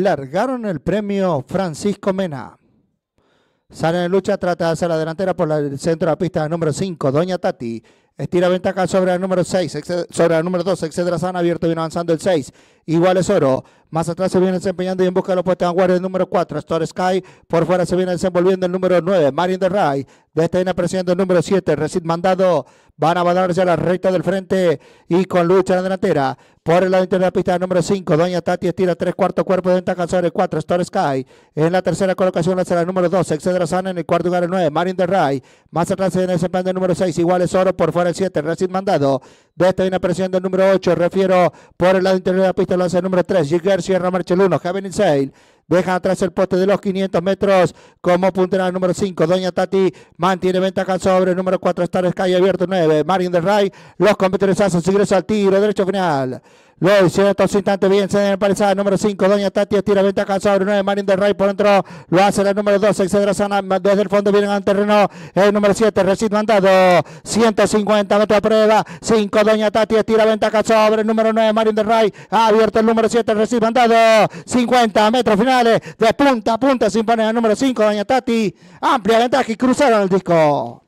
largaron el premio Francisco Mena. Sale en lucha, trata de hacer la delantera por el centro de la pista número 5, Doña Tati. Estira ventaja sobre el número 6, sobre el número 2, etcétera. sana, abierto, viene avanzando el 6. Igual es oro. Más atrás se viene desempeñando y en busca de los puestos vanguardia el número 4, Store Sky. Por fuera se viene desenvolviendo el número 9, Marion de Rai. De esta viene el número 7, resid Mandado. Van a valorarse a la recta del frente y con lucha en la delantera. Por el lado interno de la pista, el número 5, Doña Tati estira tres cuartos cuerpos de ventaja alcanzar el 4, Store Sky. En la tercera colocación la será el número 2, Excedra Sana. En el cuarto lugar el 9, Marion de Rai. Más atrás se viene desempeñando el número 6, Iguales Oro. Por fuera el 7, Resid Mandado. De esta viene apareciendo el número 8, refiero por el lado interior de la pista, lanza el número 3, Jigger cierra marcha el 1, Javen Sale. Deja atrás el poste de los 500 metros como puntera el número 5. Doña Tati mantiene ventaja sobre el número 4. Star Sky abierto 9. Marion de Ray. Los competidores hacen su ingreso al tiro. Derecho final. Lo hicieron estos instantes bien, se en el número 5, Doña Tati estira, ventaja sobre 9, Marín del Rey por dentro, lo hace la número 2, etcétera, zona, desde el fondo vienen al terreno, el número 7, recién mandado, 150 metros de prueba, 5, Doña Tati estira, ventaja sobre el número 9, Marín del Rey, abierto el número 7, recién mandado, 50 metros finales, de punta a punta, sin poner el número 5, Doña Tati, amplia ventaja y cruzaron el disco.